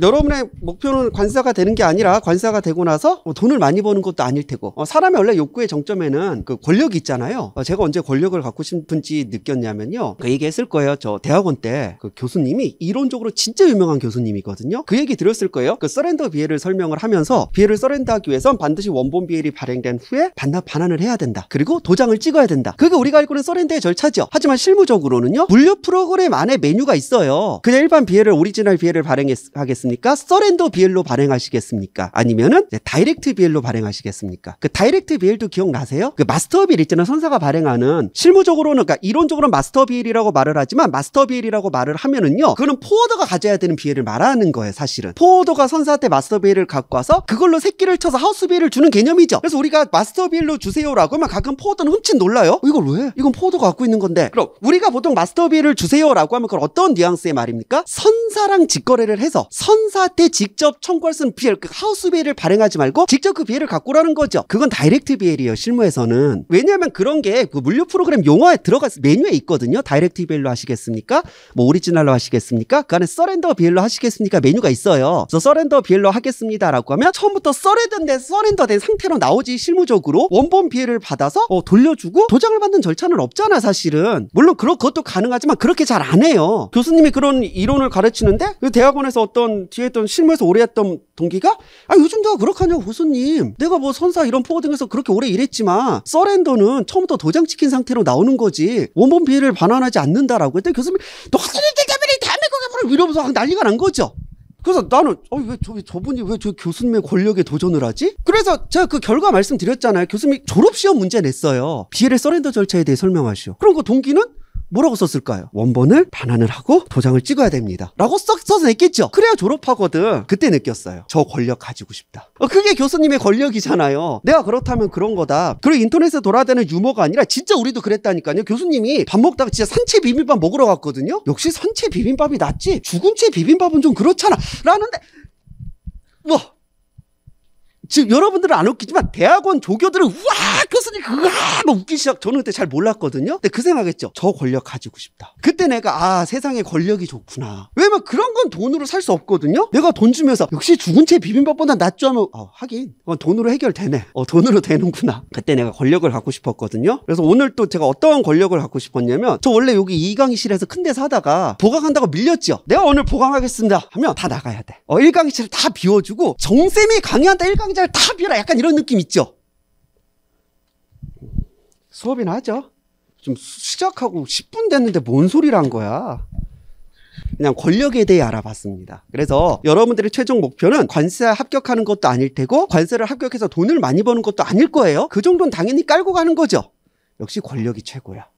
여러분의 목표는 관사가 되는 게 아니라 관사가 되고 나서 뭐 돈을 많이 버는 것도 아닐 테고 어, 사람의 원래 욕구의 정점에는 그 권력이 있잖아요 어, 제가 언제 권력을 갖고 싶은지 느꼈냐면요 그 얘기 했을 거예요 저 대학원 때 그 교수님이 이론적으로 진짜 유명한 교수님이거든요 그 얘기 들었을 거예요 그 서렌더 비해를 설명을 하면서 비해를 서렌더하기 위해선 반드시 원본 비해를 발행된 후에 반납 반환을 해야 된다 그리고 도장을 찍어야 된다 그게 우리가 알고 있는 서렌더의 절차죠 하지만 실무적으로는요 물류 프로그램 안에 메뉴가 있어요 그냥 일반 비해를 오리지널 비해를 발행하겠습니다 발행하시겠습니까? 서렌더 비엘로 발행하시겠습니까? 아니면은 다이렉트 비엘로 발행하시겠습니까? 그 다이렉트 비엘도 기억나세요? 그 마스터 비엘 있잖아요. 선사가 발행하는 실무적으로는 그러니까 이론적으로는 마스터 비엘이라고 말을 하지만 마스터 비엘이라고 말을 하면은요. 그거는 포워드가 가져야 되는 비엘을 말하는 거예요, 사실은. 포워드가 선사한테 마스터 비엘을 갖고 와서 그걸로 새끼를 쳐서 하우스 비엘을 주는 개념이죠. 그래서 우리가 마스터 비엘로 주세요라고 하면 가끔 포워드는 훔친 놀라요. 어, 이걸 왜? 이건 포워드가 갖고 있는 건데. 그럼 우리가 보통 마스터 비엘을 주세요라고 하면 그걸 어떤 뉘앙스의 말입니까? 선사랑 직거래를 해서 선 선사 때 직접 청구할 수 있는 BL, 그 하우스 비엘을 발행하지 말고 직접 그비엘을 갖고 라는 거죠. 그건 다이렉트 비엘이에요 실무에서는. 왜냐하면 그런 게그 물류 프로그램 용어에 들어가 서 메뉴에 있거든요. 다이렉트 비엘로 하시겠습니까? 뭐 오리지널로 하시겠습니까? 그 안에 서렌더 비엘로 하시겠습니까? 메뉴가 있어요. 그래서 서렌더 비엘로 하겠습니다라고 하면 처음부터 서렌더된 서렌더된 상태로 나오지 실무적으로 원본 비엘을 받아서 어, 돌려주고 도장을 받는 절차는 없잖아, 사실은. 물론 그런 것도 가능하지만 그렇게 잘 안 해요. 교수님이 그런 이론을 가르치는데 그 대학원에서 어떤 뒤에 있던 실무에서 오래 했던 동기가 아 요즘 내가 그렇하냐 고수님 고 내가 뭐 선사 이런 포워딩에서 그렇게 오래 일했지만 서렌더는 처음부터 도장 찍힌 상태로 나오는 거지 원본 비를 반환하지 않는다라고 했더니 교수님 너 서렌더 때문에 대한민국에 뭐를 이러면서 난리가 난 거죠. 그래서 나는 어왜 저, 저분이 왜 저 교수님의 권력에 도전을 하지? 그래서 제가 그 결과 말씀드렸잖아요. 교수님이 졸업시험 문제 냈어요. BL의 서렌더 절차에 대해 설명하시오. 그럼 그 동기는 뭐라고 썼을까요? 원본을 반환을 하고 도장을 찍어야 됩니다. 라고 썩 써서 냈겠죠. 그래야 졸업하거든. 그때 느꼈어요. 저 권력 가지고 싶다. 어, 그게 교수님의 권력이잖아요. 내가 그렇다면 그런 거다. 그리고 인터넷에 돌아다니는 유머가 아니라 진짜 우리도 그랬다니까요. 교수님이 밥 먹다가 진짜 산채 비빔밥 먹으러 갔거든요. 역시 산채 비빔밥이 낫지. 죽은 채 비빔밥은 좀 그렇잖아. 라는데 지금 여러분들은 안 웃기지만 대학원 조교들은 우와 교수님 그거 막 웃기 시작 저는 그때 잘 몰랐거든요 근데 그 생각했죠 저 권력 가지고 싶다 그때 내가 아 세상에 권력이 좋구나 왜냐면 그런 건 돈으로 살 수 없거든요 내가 돈 주면서 역시 죽은 채 비빔밥보다 낫죠 하면 어, 하긴 어, 돈으로 해결되네 어, 돈으로 되는구나 그때 내가 권력을 갖고 싶었거든요 그래서 오늘 또 제가 어떤 권력을 갖고 싶었냐면 저 원래 여기 이강의실에서 큰 데서 하다가 보강한다고 밀렸죠 내가 오늘 보강하겠습니다 하면 다 나가야 돼 어, 1강의실다 비워주고 정쌤이 강의한다 1강의장 시절 다비어라 약간 이런 느낌 있죠? 수업이 나죠? 하좀 시작하고 10분 됐는데 뭔소리란 거야? 그냥 권력에 대해 알아봤습니다. 그래서 여러분들의 최종 목표는 관세 합격하는 것도 아닐 테고 관세를 합격해서 돈을 많이 버는 것도 아닐 거예요. 그 정도는 당연히 깔고 가는 거죠. 역시 권력이 최고야.